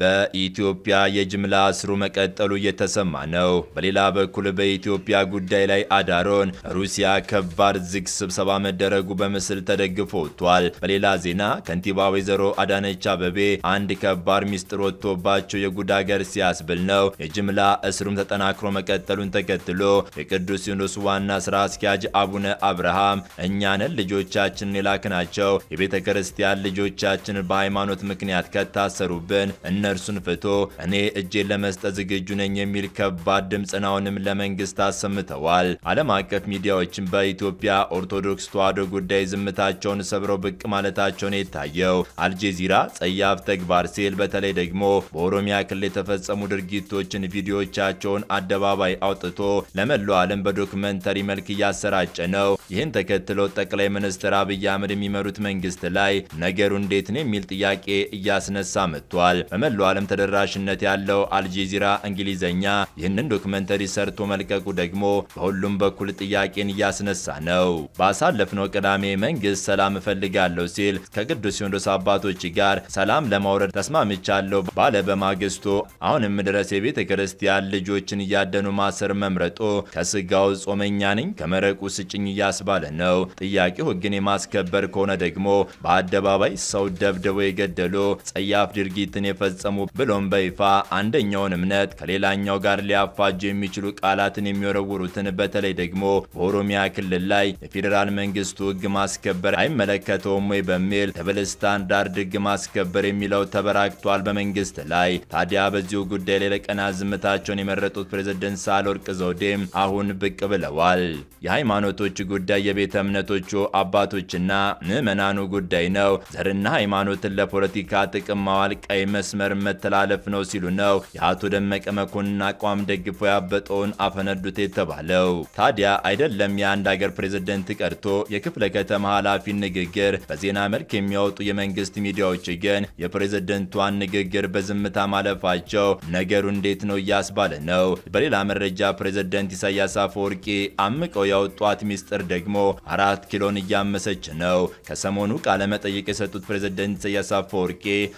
በኢትዮጵያ የጅምላ እስሩ መቀጠሉ እየተሰማ ነው። በሌላ በኩል በኢትዮጵያ ጉዳይ ላይ አዳሮን ሩሲያ ከባድ ዝግ ስብሰባ መደረጉ በምስል ተደግፎ ወጥቷል። በሌላ ዜና ከንቲባ ወይዘሮ አዳነች አበቤ አንድ ከባድ ሚስጥር ወጥቶባቸው የጉድ አገር ሲያስብል ነው። የጅምላ እስሩም ተጠናክሮ መቀጠሉን ተከትሎ የቅዱስ ሲኖስ ዋና ስራ አስኪያጅ አቡነ አብርሃም እኛንን ልጆቻችንን የላክናቸው የቤተ ክርስቲያን ልጆቻችን በሃይማኖት ምክንያት ከታሰሩብን እነ እነርሱን ፍቶ እኔ እጄን ለመስጠት ዝግጁ ነኝ የሚል ከባድ ድምፅን ለመንግስት አሰምተዋል። ዓለም አቀፍ ሚዲያዎችን በኢትዮጵያ ኦርቶዶክስ ተዋህዶ ጉዳይ ዝምታቸውን ሰብረው ብቅ ማለታቸውን የታየው አልጄዚራ ጸያፍ ተግባር ሲል በተለይ ደግሞ በኦሮሚያ ክልል የተፈጸሙ ድርጊቶችን ቪዲዮዎቻቸውን አደባባይ አውጥቶ ለመላው ዓለም በዶክመንተሪ መልክ እያሰራጨ ነው። ይህን ተከትሎ ጠቅላይ ሚኒስትር አብይ አህመድ የሚመሩት መንግስት ላይ ነገሩ እንዴት ነው የሚል ጥያቄ እያስነሳ መጥቷል። በመላ ለመላው ዓለም ተደራሽነት ያለው አልጄዚራ እንግሊዘኛ ይህንን ዶክመንተሪ ሰርቶ መልቀቁ ደግሞ በሁሉም በኩል ጥያቄን እያስነሳ ነው። ባሳለፍነው ቅዳሜ መንግስት ሰላም እፈልጋለሁ ሲል ከቅዱስ ሲኖዶስ አባቶች ጋር ሰላም ለማውረድ ተስማምቻለሁ ባለ በማግስቱ አሁንም ድረስ የቤተ ክርስቲያን ልጆችን እያደኑ ማሰር መምረጦ ከስጋው ጾመኛ ነኝ ከመረቁ ስጭኝ እያስባለ ነው። ጥያቄው ህግን የማስከበር ከሆነ ደግሞ በአደባባይ ሰው ደብድቦ የገደሉ ጸያፍ ድርጊትን የፈጸ የሚፈጸሙ ብሎም በይፋ አንደኛውን እምነት ከሌላኛው ጋር ሊያፋጁ የሚችሉ ቃላትን የሚወረውሩትን በተለይ ደግሞ በኦሮሚያ ክልል ላይ የፌዴራል መንግስቱ ህግ ማስከበር አይመለከተውም ወይ በሚል ትብል ስታንዳርድ ህግ ማስከበር የሚለው ተበራክቷል በመንግስት ላይ። ታዲያ በዚሁ ጉዳይ ላይ ለቀናት ዝምታቸውን የመረጡት ፕሬዝደንት ሳህለወርቅ ዘውዴም አሁን ብቅ ብለዋል። የሃይማኖቶች ጉዳይ የቤተ እምነቶቹ አባቶችና ምዕመናኑ ጉዳይ ነው። ዘርና ሃይማኖትን ለፖለቲካ ጥቅም ማዋል ቀይ መስመር ድንበር መተላለፍ ነው ሲሉ ነው የአቶ ደመቀ መኮንን አቋም ደግፎ ያበጠውን አፈነዱት የተባለው። ታዲያ አይደለም የአንድ አገር ፕሬዝደንት ቀርቶ የክፍለ ከተማ ኃላፊ ንግግር በዜና መልክ የሚያወጡ የመንግስት ሚዲያዎች ግን የፕሬዝደንቷን ንግግር በዝምታ ማለፋቸው ነገሩ እንዴት ነው እያስባለ ነው። በሌላ መረጃ ፕሬዝደንት ኢሳያስ አፈወርቂ አምቀው ያወጧት ሚስጥር ደግሞ አራት ኪሎን እያመሰች ነው። ከሰሞኑ ቃለመጠይቅ የሰጡት ፕሬዝደንት ኢሳያስ አፈወርቂ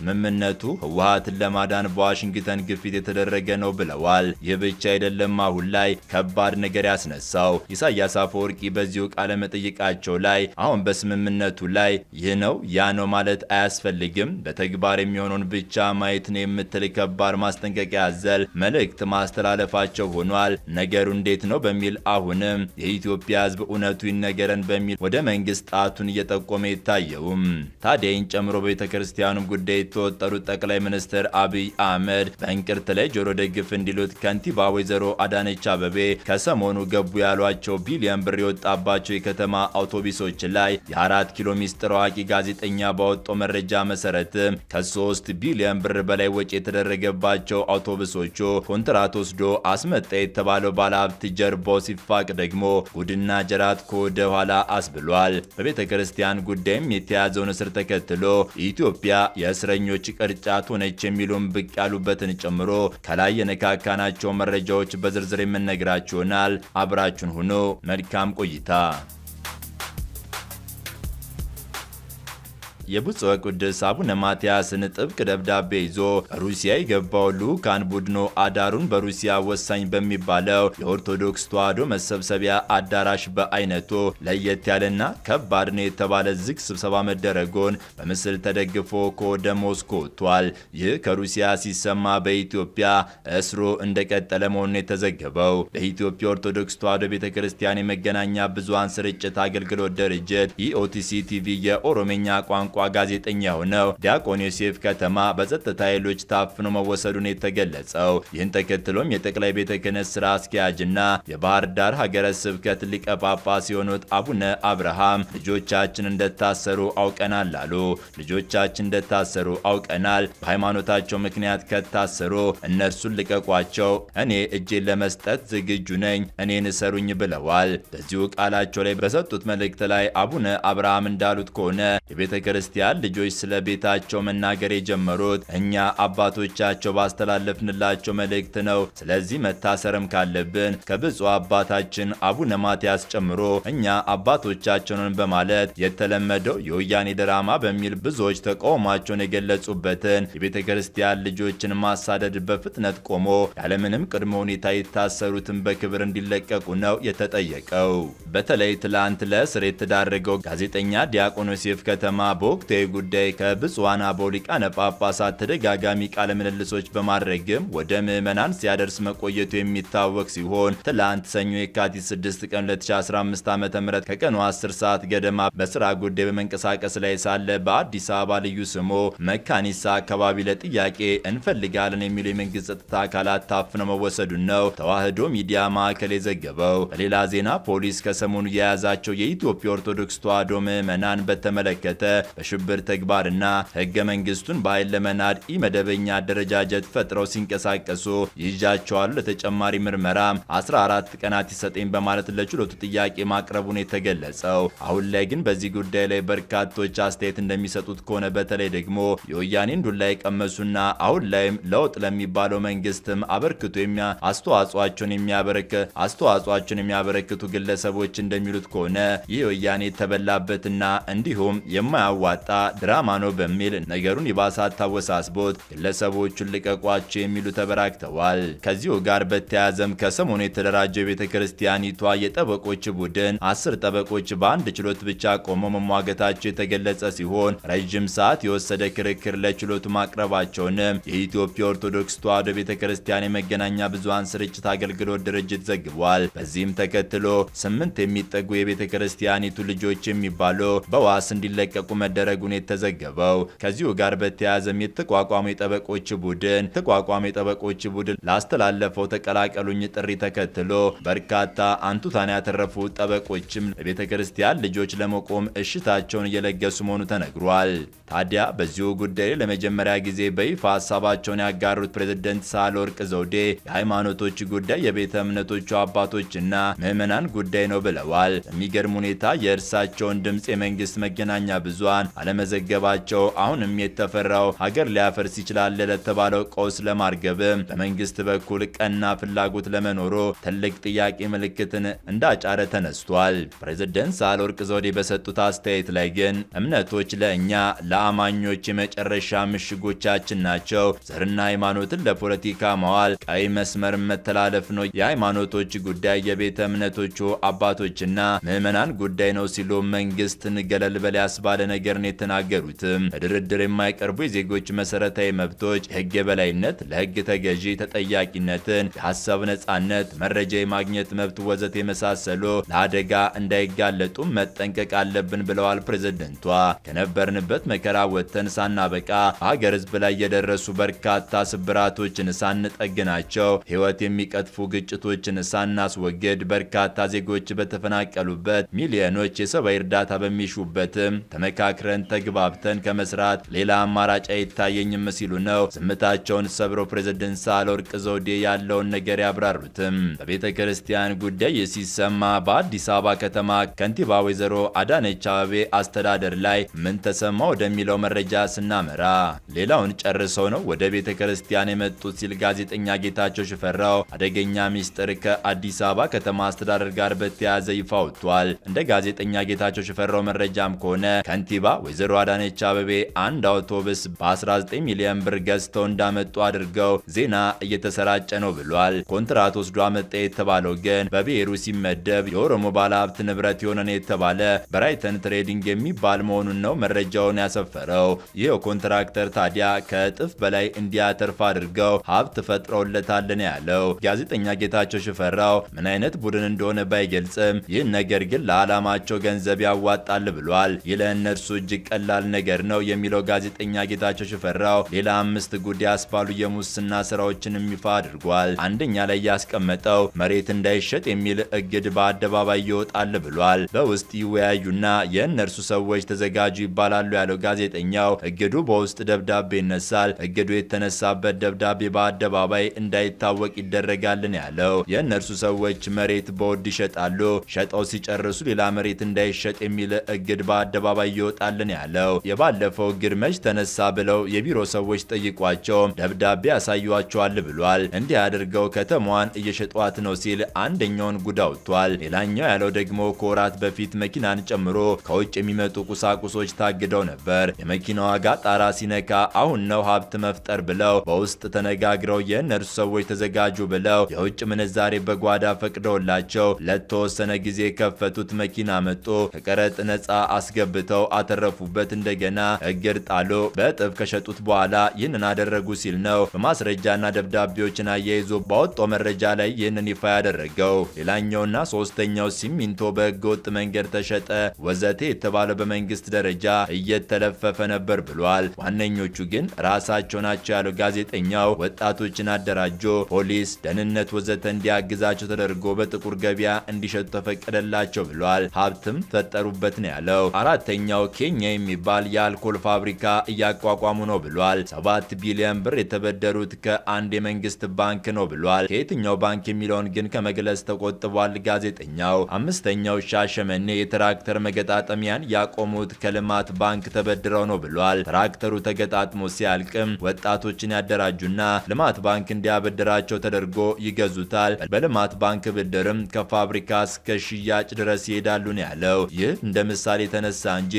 ስምምነቱ ህወሓት ስርዓትን ለማዳን በዋሽንግተን ግፊት የተደረገ ነው ብለዋል። ይህ ብቻ አይደለም፣ አሁን ላይ ከባድ ነገር ያስነሳው ኢሳያስ አፈወርቂ በዚሁ ቃለ መጠይቃቸው ላይ አሁን በስምምነቱ ላይ ይህ ነው ያ ነው ማለት አያስፈልግም፣ በተግባር የሚሆነውን ብቻ ማየት ነው የምትል ከባድ ማስጠንቀቂያ ያዘል መልእክት ማስተላለፋቸው ሆኗል። ነገሩ እንዴት ነው በሚል አሁንም የኢትዮጵያ ህዝብ እውነቱ ይነገረን በሚል ወደ መንግስት ጣቱን እየጠቆመ ይታየውም። ታዲያ ይህን ጨምሮ በቤተ ክርስቲያኑም ጉዳይ የተወጠሩት ጠቅላይ ሚኒስትር ሚኒስትር አብይ አህመድ በእንቅርት ላይ ጆሮ ደግፍ እንዲሉት ከንቲባ ወይዘሮ አዳነች አበቤ ከሰሞኑ ገቡ ያሏቸው ቢሊዮን ብር የወጣባቸው የከተማ አውቶቡሶች ላይ የአራት ኪሎ ሚስጥር አዋቂ ጋዜጠኛ ባወጣው መረጃ መሰረትም ከሶስት ቢሊዮን ብር በላይ ወጪ የተደረገባቸው አውቶቡሶቹ ኮንትራት ወስዶ አስመጣ የተባለው ባለሀብት ጀርባው ሲፋቅ ደግሞ ጉድና ጀራት ከወደ ኋላ አስብሏል። በቤተ ክርስቲያን ጉዳይም የተያዘውን እስር ተከትሎ ኢትዮጵያ የእስረኞች ቅርጫት ሆነች ነች የሚሉም ብቅ ያሉበትን ጨምሮ ከላይ የነካካናቸው መረጃዎች በዝርዝር የምንነግራችሁ ይሆናል። አብራችሁን ሁኖ መልካም ቆይታ የብፁዕ ቅዱስ አቡነ ማትያስን ጥብቅ ደብዳቤ ይዞ ሩሲያ የገባው ልዑካን ቡድኑ አዳሩን በሩሲያ ወሳኝ በሚባለው የኦርቶዶክስ ተዋሕዶ መሰብሰቢያ አዳራሽ በአይነቱ ለየት ያለና ከባድ ነው የተባለ ዝግ ስብሰባ መደረጉን በምስል ተደግፎ ከወደ ሞስኮ ወጥቷል። ይህ ከሩሲያ ሲሰማ በኢትዮጵያ እስሩ እንደቀጠለ መሆኑን የተዘገበው በኢትዮጵያ ኦርቶዶክስ ተዋሕዶ ቤተ ክርስቲያን የመገናኛ ብዙሃን ስርጭት አገልግሎት ድርጅት ኢኦቲሲ ቲቪ የኦሮሜኛ ቋንቋ ቋንቋ ጋዜጠኛው ነው ዲያቆን ዮሴፍ ከተማ በጸጥታ ኃይሎች ታፍኖ መወሰዱን የተገለጸው። ይህን ተከትሎም የጠቅላይ ቤተ ክህነት ስራ አስኪያጅና የባህር ዳር ሀገረ ስብከት ሊቀ ጳጳስ የሆኑት አቡነ አብርሃም ልጆቻችን እንደታሰሩ አውቀናል አሉ። ልጆቻችን እንደታሰሩ አውቀናል። በሃይማኖታቸው ምክንያት ከታሰሩ እነርሱን ልቀቋቸው። እኔ እጄን ለመስጠት ዝግጁ ነኝ። እኔን እሰሩኝ ብለዋል። በዚሁ ቃላቸው ላይ በሰጡት መልእክት ላይ አቡነ አብርሃም እንዳሉት ከሆነ የቤተ ክርስቲያን ክርስቲያን ልጆች ስለ ቤታቸው መናገር የጀመሩት እኛ አባቶቻቸው ባስተላለፍንላቸው መልእክት ነው። ስለዚህ መታሰርም ካለብን ከብፁዕ አባታችን አቡነ ማትያስ ጨምሮ እኛ አባቶቻቸውን በማለት የተለመደው የወያኔ ድራማ በሚል ብዙዎች ተቃውሟቸውን የገለጹበትን የቤተ ክርስቲያን ልጆችን ማሳደድ በፍጥነት ቆሞ ያለምንም ቅድመ ሁኔታ የታሰሩትን በክብር እንዲለቀቁ ነው የተጠየቀው። በተለይ ትላንት ለእስር የተዳረገው ጋዜጠኛ ዲያቆን ዮሴፍ ከተማ በ በወቅታዊ ጉዳይ ከብፁዓን አበው ሊቃነ ጳጳሳት ተደጋጋሚ ቃለ ምልልሶች በማድረግም ወደ ምዕመናን ሲያደርስ መቆየቱ የሚታወቅ ሲሆን ትላንት ሰኞ የካቲት 6 ቀን 2015 ዓ ም ከቀኑ 10 ሰዓት ገደማ በስራ ጉዳይ በመንቀሳቀስ ላይ ሳለ በአዲስ አበባ ልዩ ስሙ መካኒሳ አካባቢ ለጥያቄ እንፈልጋለን የሚሉ የመንግስት ጸጥታ አካላት ታፍነው መወሰዱን ነው ተዋህዶ ሚዲያ ማዕከል የዘገበው። በሌላ ዜና ፖሊስ ከሰሞኑ የያዛቸው የኢትዮጵያ ኦርቶዶክስ ተዋህዶ ምዕመናን በተመለከተ በሽብር ተግባርና ህገ መንግስቱን በኃይል ለመናድ ኢመደበኛ አደረጃጀት ፈጥረው ሲንቀሳቀሱ ይይዣቸዋሉ፣ ለተጨማሪ ምርመራ 14 ቀናት ይሰጠኝ በማለት ለችሎቱ ጥያቄ ማቅረቡን የተገለጸው። አሁን ላይ ግን በዚህ ጉዳይ ላይ በርካቶች አስተያየት እንደሚሰጡት ከሆነ በተለይ ደግሞ የወያኔን ዱላ የቀመሱና አሁን ላይም ለውጥ ለሚባለው መንግስትም አበርክቶ የሚያ የሚያበረክ አስተዋጽኦአቸውን የሚያበረክቱ ግለሰቦች እንደሚሉት ከሆነ ይህ ወያኔ የተበላበትና እንዲሁም የማያዋ ያዋጣ ድራማ ነው በሚል ነገሩን ይባስ አታወሳስቦት ግለሰቦቹን ልቀቋቸው የሚሉ ተበራክተዋል። ከዚሁ ጋር በተያያዘም ከሰሞኑ የተደራጀው ቤተ ክርስቲያኒቷ የጠበቆች ቡድን አስር ጠበቆች በአንድ ችሎት ብቻ ቆመው መሟገታቸው የተገለጸ ሲሆን ረዥም ሰዓት የወሰደ ክርክር ለችሎቱ ማቅረባቸውንም የኢትዮጵያ ኦርቶዶክስ ተዋሕዶ ቤተ ክርስቲያን የመገናኛ ብዙሃን ስርጭት አገልግሎት ድርጅት ዘግቧል። በዚህም ተከትሎ ስምንት የሚጠጉ የቤተ ክርስቲያኒቱ ልጆች የሚባሉ በዋስ እንዲለቀቁ መደረ መደረጉ ነው የተዘገበው። ከዚሁ ጋር በተያያዘም የተቋቋመ የጠበቆች ቡድን ተቋቋመ የጠበቆች ቡድን ላስተላለፈው ተቀላቀሉኝ ጥሪ ተከትሎ በርካታ አንቱታን ያተረፉ ጠበቆችም ለቤተ ክርስቲያን ልጆች ለመቆም እሽታቸውን እየለገሱ መሆኑ ተነግሯል። ታዲያ በዚሁ ጉዳይ ለመጀመሪያ ጊዜ በይፋ ሀሳባቸውን ያጋሩት ፕሬዝደንት ሳህለወርቅ ዘውዴ የሃይማኖቶች ጉዳይ የቤተ እምነቶቹ አባቶችና ምዕመናን ጉዳይ ነው ብለዋል። በሚገርም ሁኔታ የእርሳቸውን ድምፅ የመንግስት መገናኛ ብዙሃን አለመዘገባቸው አሁንም የተፈራው ሀገር ሊያፈርስ ይችላል ለተባለው ቀውስ ለማርገብ በመንግስት በኩል ቀና ፍላጎት ለመኖሩ ትልቅ ጥያቄ ምልክትን እንዳጫረ ተነስቷል። ፕሬዝደንት ሳህለወርቅ ዘውዴ በሰጡት አስተያየት ላይ ግን እምነቶች ለእኛ ለአማኞች የመጨረሻ ምሽጎቻችን ናቸው። ዘርና ሃይማኖትን ለፖለቲካ መዋል ቀይ መስመር መተላለፍ ነው። የሃይማኖቶች ጉዳይ የቤተ እምነቶቹ አባቶችና ምዕመናን ጉዳይ ነው ሲሉ መንግስትን ገለል በል ያስባለ ነገር ነገር የተናገሩት። ለድርድር የማይቀርቡ የዜጎች መሰረታዊ መብቶች፣ የህግ የበላይነት፣ ለህግ ተገዢ ተጠያቂነትን፣ የሀሳብ ነጻነት፣ መረጃ የማግኘት መብት ወዘት የመሳሰሉ ለአደጋ እንዳይጋለጡም መጠንቀቅ አለብን ብለዋል ፕሬዝደንቷ። ከነበርንበት መከራ ወጥተን ሳናበቃ በሀገር ህዝብ ላይ የደረሱ በርካታ ስብራቶችን ሳንጠግናቸው፣ ህይወት የሚቀጥፉ ግጭቶችን ሳናስወግድ፣ በርካታ ዜጎች በተፈናቀሉበት፣ ሚሊዮኖች የሰብአዊ እርዳታ በሚሹበትም ተመካክረ መክረን ተግባብተን ከመስራት ሌላ አማራጭ አይታየኝም ሲሉ ነው ዝምታቸውን ሰብሮ ፕሬዝደንት ሳህለወርቅ ዘውዴ ያለውን ነገር ያብራሩትም። በቤተ ክርስቲያን ጉዳይ ሲሰማ በአዲስ አበባ ከተማ ከንቲባ ወይዘሮ አዳነች አበቤ አስተዳደር ላይ ምን ተሰማ ወደሚለው መረጃ ስናመራ ሌላውን ጨርሰው ነው ወደ ቤተ ክርስቲያን የመጡት ሲል ጋዜጠኛ ጌታቸው ሽፈራው አደገኛ ሚስጥር ከአዲስ አበባ ከተማ አስተዳደር ጋር በተያያዘ ይፋ ወጥቷል። እንደ ጋዜጠኛ ጌታቸው ሽፈራው መረጃም ከሆነ ከንቲባ ወይዘሮ አዳነች አበቤ አንድ አውቶቡስ በ19 ሚሊዮን ብር ገዝተው እንዳመጡ አድርገው ዜና እየተሰራጨ ነው ብሏል። ኮንትራት ወስዶ አመጣ የተባለው ግን በብሔሩ ሲመደብ የኦሮሞ ባለሀብት ንብረት የሆነ ነው የተባለ በራይተን ትሬዲንግ የሚባል መሆኑን ነው መረጃውን ያሰፈረው። ይህ ኮንትራክተር ታዲያ ከእጥፍ በላይ እንዲያተርፍ አድርገው ሀብት ፈጥረውለታል ያለው። ጋዜጠኛ ጌታቸው ሽፈራው ምን አይነት ቡድን እንደሆነ ባይገልጽም ይህን ነገር ግን ለዓላማቸው ገንዘብ ያዋጣል ብሏል። ይህ ለእነርሱ እጅግ ቀላል ነገር ነው የሚለው ጋዜጠኛ ጌታቸው ሽፈራው ሌላ አምስት ጉድ ያስባሉ የሙስና ስራዎችን ይፋ አድርጓል። አንደኛ ላይ ያስቀመጠው መሬት እንዳይሸጥ የሚል እግድ በአደባባይ ይወጣል ብሏል። በውስጥ ይወያዩና የእነርሱ ሰዎች ተዘጋጁ ይባላሉ ያለው ጋዜጠኛው እግዱ በውስጥ ደብዳቤ ይነሳል። እግዱ የተነሳበት ደብዳቤ በአደባባይ እንዳይታወቅ ይደረጋልን ያለው የእነርሱ ሰዎች መሬት በውድ ይሸጣሉ። ሸጠው ሲጨርሱ ሌላ መሬት እንዳይሸጥ የሚል እግድ በአደባባይ ይወጣል ያለን ያለው የባለፈው ግርመሽ ተነሳ ብለው የቢሮ ሰዎች ጠይቋቸው ደብዳቤ ያሳዩቸዋል ብሏል። እንዲህ አድርገው ከተማዋን እየሸጧት ነው ሲል አንደኛውን ጉድ አውጥቷል። ሌላኛው ያለው ደግሞ ከወራት በፊት መኪናን ጨምሮ ከውጭ የሚመጡ ቁሳቁሶች ታግደው ነበር። የመኪና ዋጋ ጣራ ሲነካ አሁን ነው ሀብት መፍጠር ብለው በውስጥ ተነጋግረው የእነርሱ ሰዎች ተዘጋጁ ብለው የውጭ ምንዛሬ በጓዳ ፈቅደውላቸው ለተወሰነ ጊዜ ከፈቱት። መኪና መጡ። ከቀረጥ ነፃ አስገብተው አተረ በተረፉበት እንደገና እግር ጣሎ በጥብ ከሸጡት በኋላ ይህንን አደረጉ ሲል ነው በማስረጃና ደብዳቤዎችን አያይዞ ባወጣው መረጃ ላይ ይህንን ይፋ ያደረገው። ሌላኛውና ሶስተኛው ሲሚንቶ በህገወጥ መንገድ ተሸጠ ወዘቴ የተባለ በመንግስት ደረጃ እየተለፈፈ ነበር ብሏል። ዋነኞቹ ግን ራሳቸው ናቸው ያለው ጋዜጠኛው ወጣቶችን አደራጆ ፖሊስ፣ ደህንነት ወዘተ እንዲያግዛቸው ተደርጎ በጥቁር ገበያ እንዲሸጡ ተፈቀደላቸው ብሏል። ሀብትም ፈጠሩበት ነው ያለው። አራተኛው ኬ አደገኛ የሚባል የአልኮል ፋብሪካ እያቋቋሙ ነው ብሏል። 7 ቢሊዮን ብር የተበደሩት ከአንድ የመንግስት ባንክ ነው ብሏል። ከየትኛው ባንክ የሚለውን ግን ከመግለጽ ተቆጥቧል ጋዜጠኛው። አምስተኛው ሻሸመኔ የትራክተር መገጣጠሚያን ያቆሙት ከልማት ባንክ ተበድረው ነው ብሏል። ትራክተሩ ተገጣጥሞ ሲያልቅም ወጣቶችን ያደራጁና ልማት ባንክ እንዲያበድራቸው ተደርጎ ይገዙታል። በልማት ባንክ ብድርም ከፋብሪካ እስከ ሽያጭ ድረስ ይሄዳሉ ነው ያለው። ይህ እንደ ምሳሌ ተነሳ እንጂ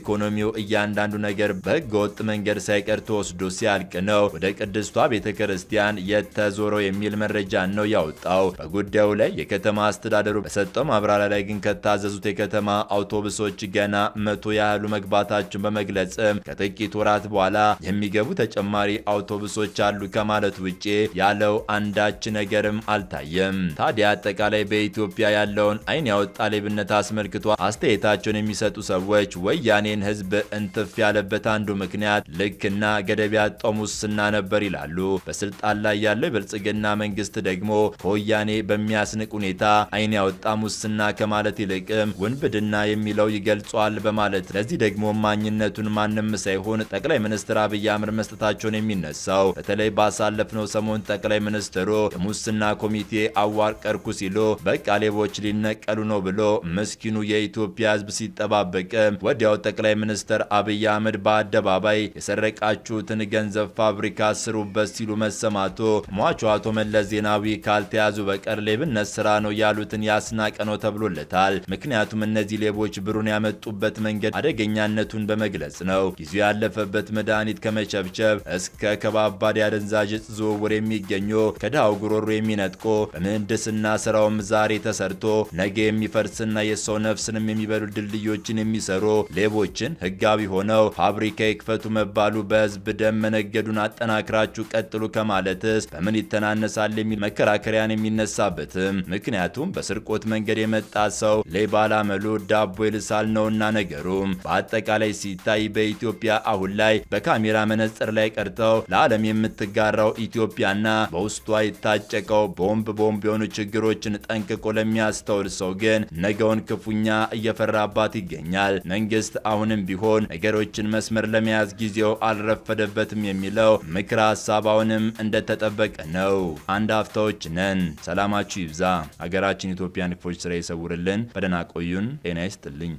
ኢኮኖሚው እያንዳንዱ ነገር በህገ ወጥ መንገድ ሳይቀር ተወስዶ ሲያልቅ ነው ወደ ቅድስቷ ቤተ ክርስቲያን የተዞረው የሚል መረጃ ነው ያወጣው። በጉዳዩ ላይ የከተማ አስተዳደሩ በሰጠው ማብራሪያ ላይ ግን ከታዘዙት የከተማ አውቶቡሶች ገና መቶ ያህሉ መግባታቸውን በመግለጽም ከጥቂት ወራት በኋላ የሚገቡ ተጨማሪ አውቶቡሶች አሉ ከማለት ውጭ ያለው አንዳች ነገርም አልታየም። ታዲያ አጠቃላይ በኢትዮጵያ ያለውን አይን ያወጣ ሌብነት አስመልክቶ አስተያየታቸውን የሚሰጡ ሰዎች ወያ የሱዳኔን ህዝብ እንትፍ ያለበት አንዱ ምክንያት ልክና ገደብ ያጣው ሙስና ነበር ይላሉ። በስልጣን ላይ ያለው የብልጽግና መንግስት ደግሞ ከወያኔ በሚያስንቅ ሁኔታ አይን ያወጣ ሙስና ከማለት ይልቅም ውንብድና የሚለው ይገልጿል በማለት ለዚህ ደግሞ ማኝነቱን ማንም ሳይሆን ጠቅላይ ሚኒስትር አብይ አህመድ መስጠታቸውን የሚነሳው በተለይ ባሳለፍነው ሰሞን ጠቅላይ ሚኒስትሩ የሙስና ኮሚቴ አዋቀርኩ ሲሉ በቃ ሌቦች ሊነቀሉ ነው ብሎ ምስኪኑ የኢትዮጵያ ህዝብ ሲጠባበቅም ወዲያው ጠቅላይ ሚኒስትር አብይ አህመድ በአደባባይ የሰረቃችሁትን ገንዘብ ፋብሪካ ስሩበት ሲሉ መሰማቱ ሟቹ አቶ መለስ ዜናዊ ካልተያዙ በቀር ሌብነት ስራ ነው ያሉትን ያስናቀ ነው ተብሎለታል። ምክንያቱም እነዚህ ሌቦች ብሩን ያመጡበት መንገድ አደገኛነቱን በመግለጽ ነው። ጊዜ ያለፈበት መድኃኒት ከመቸብቸብ እስከ ከባባድ የአደንዛዥ እጽ ዝውውር የሚገኙ ከድሃው ጉሮሮ የሚነጥቆ በምህንድስና ስራውም ዛሬ ተሰርቶ ነገ የሚፈርስና የሰው ነፍስንም የሚበሉ ድልድዮችን የሚሰሩ ሌቦ ክለቦችን ህጋዊ ሆነው ፋብሪካ ይክፈቱ መባሉ በህዝብ ደም መነገዱን አጠናክራችሁ ቀጥሉ ከማለትስ በምን ይተናነሳል የሚል መከራከሪያን የሚነሳበትም። ምክንያቱም በስርቆት መንገድ የመጣ ሰው ሌባ ላመሉ ዳቦ ይልሳል ነውና ነገሩም። በአጠቃላይ ሲታይ በኢትዮጵያ አሁን ላይ በካሜራ መነጽር ላይ ቀርተው ለዓለም የምትጋራው ኢትዮጵያና በውስጧ የታጨቀው ቦምብ ቦምብ የሆኑ ችግሮችን ጠንቅቆ ለሚያስተውል ሰው ግን ነገውን ክፉኛ እየፈራባት ይገኛል። መንግስት አሁንም ቢሆን ነገሮችን መስመር ለመያዝ ጊዜው አልረፈደበትም የሚለው ምክረ ሀሳብ አሁንም እንደተጠበቀ ነው። አንድ ሀፍታዎች ነን። ሰላማችሁ ይብዛ። ሀገራችን ኢትዮጵያን ክፎች ስራ ይሰውርልን። በደህና ቆዩን። ጤና ይስጥልኝ።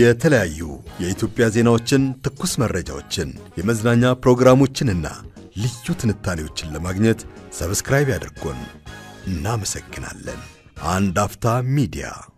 የተለያዩ የኢትዮጵያ ዜናዎችን፣ ትኩስ መረጃዎችን፣ የመዝናኛ ፕሮግራሞችንና ልዩ ትንታኔዎችን ለማግኘት ሰብስክራይብ ያድርጎን። እናመሰግናለን። and after media